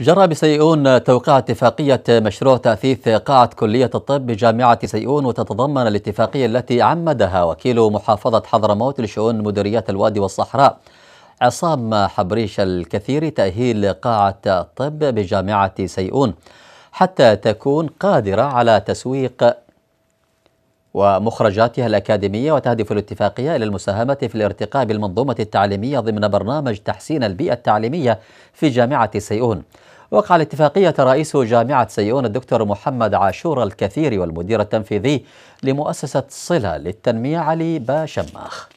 جرى بسيئون توقيع اتفاقية مشروع تأثيث قاعة كلية الطب بجامعة سيئون وتتضمن الاتفاقية التي عمدها وكيل محافظة حضرموت لشؤون مديريات الوادي والصحراء عصام حبريش الكثير تأهيل قاعة الطب بجامعة سيئون حتى تكون قادرة على تسويق ومخرجاتها الأكاديمية وتهدف الاتفاقية إلى المساهمة في الارتقاء بالمنظومة التعليمية ضمن برنامج تحسين البيئة التعليمية في جامعة سيئون وقع الاتفاقية رئيس جامعة سيئون الدكتور محمد عاشور الكثير والمدير التنفيذي لمؤسسة صلة للتنمية علي باشماخ